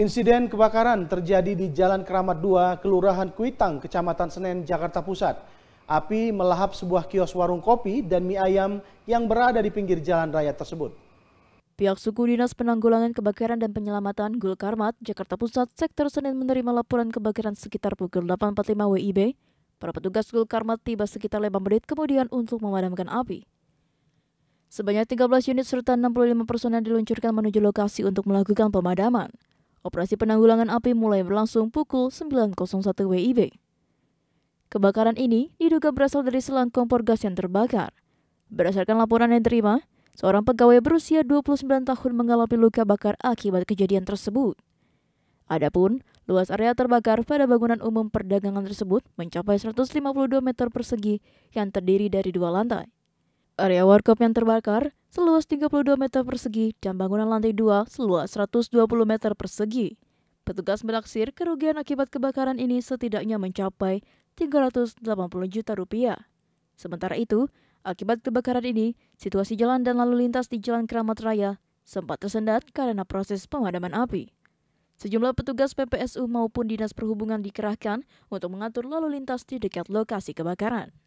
Insiden kebakaran terjadi di Jalan Keramat 2, Kelurahan Kuitang, Kecamatan Senen, Jakarta Pusat. Api melahap sebuah kios warung kopi dan mie ayam yang berada di pinggir jalan raya tersebut. Pihak suku Dinas Penanggulangan Kebakaran dan Penyelamatan Gul Karmat, Jakarta Pusat, Sektor Senin menerima laporan kebakaran sekitar pukul 8.45 WIB. Para petugas Gul Karmat tiba sekitar 5 menit kemudian untuk memadamkan api. Sebanyak 13 unit serta 65 personel diluncurkan menuju lokasi untuk melakukan pemadaman. Operasi penanggulangan api mulai berlangsung pukul 9.01 WIB. Kebakaran ini diduga berasal dari selang kompor gas yang terbakar. Berdasarkan laporan yang terima, seorang pegawai berusia 29 tahun mengalami luka bakar akibat kejadian tersebut. Adapun, luas area terbakar pada bangunan umum perdagangan tersebut mencapai 152 meter persegi yang terdiri dari dua lantai. Area warkop yang terbakar seluas 32 meter persegi dan bangunan lantai 2 seluas 120 meter persegi. Petugas melaksir kerugian akibat kebakaran ini setidaknya mencapai 380 juta rupiah. Sementara itu, akibat kebakaran ini, situasi jalan dan lalu lintas di Jalan Keramat Raya sempat tersendat karena proses pemadaman api. Sejumlah petugas PPSU maupun Dinas Perhubungan dikerahkan untuk mengatur lalu lintas di dekat lokasi kebakaran.